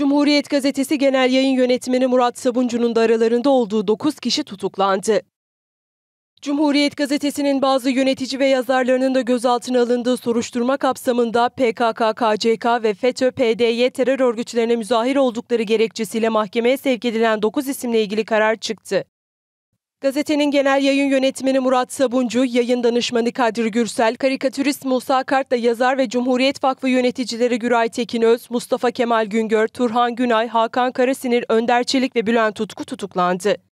Cumhuriyet Gazetesi Genel Yayın Yönetmeni Murat Sabuncu'nun da aralarında olduğu 9 kişi tutuklandı. Cumhuriyet Gazetesi'nin bazı yönetici ve yazarlarının da gözaltına alındığı soruşturma kapsamında PKK, KCK ve FETÖ, PDY terör örgütlerine müzahir oldukları gerekçesiyle mahkemeye sevk edilen 9 isimle ilgili karar çıktı. Gazetenin genel yayın yönetmeni Murat Sabuncu, yayın danışmanı Kadir Gürsel, karikatürist Musa Kart'la yazar ve Cumhuriyet Vakfı yöneticileri Güray Tekinöz, Mustafa Kemal Güngör, Turhan Günay, Hakan Karasinir, Önder Çelik ve Bülent Tutku tutuklandı.